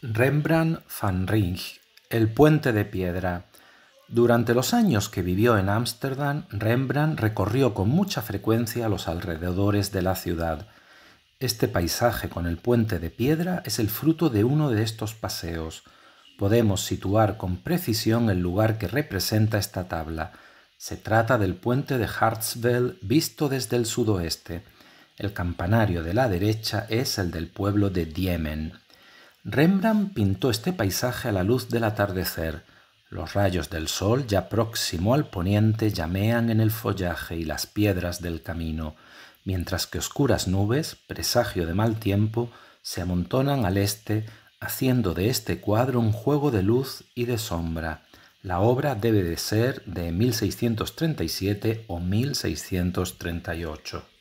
Rembrandt van Rijn, El puente de piedra. Durante los años que vivió en Ámsterdam, Rembrandt recorrió con mucha frecuencia los alrededores de la ciudad. Este paisaje con el puente de piedra es el fruto de uno de estos paseos. Podemos situar con precisión el lugar que representa esta tabla. Se trata del puente de Hartsveld visto desde el sudoeste. El campanario de la derecha es el del pueblo de Diemen. Rembrandt pintó este paisaje a la luz del atardecer. Los rayos del sol, ya próximo al poniente, llamean en el follaje y las piedras del camino, mientras que oscuras nubes, presagio de mal tiempo, se amontonan al este, haciendo de este cuadro un juego de luz y de sombra. La obra debe de ser de 1637 o 1638.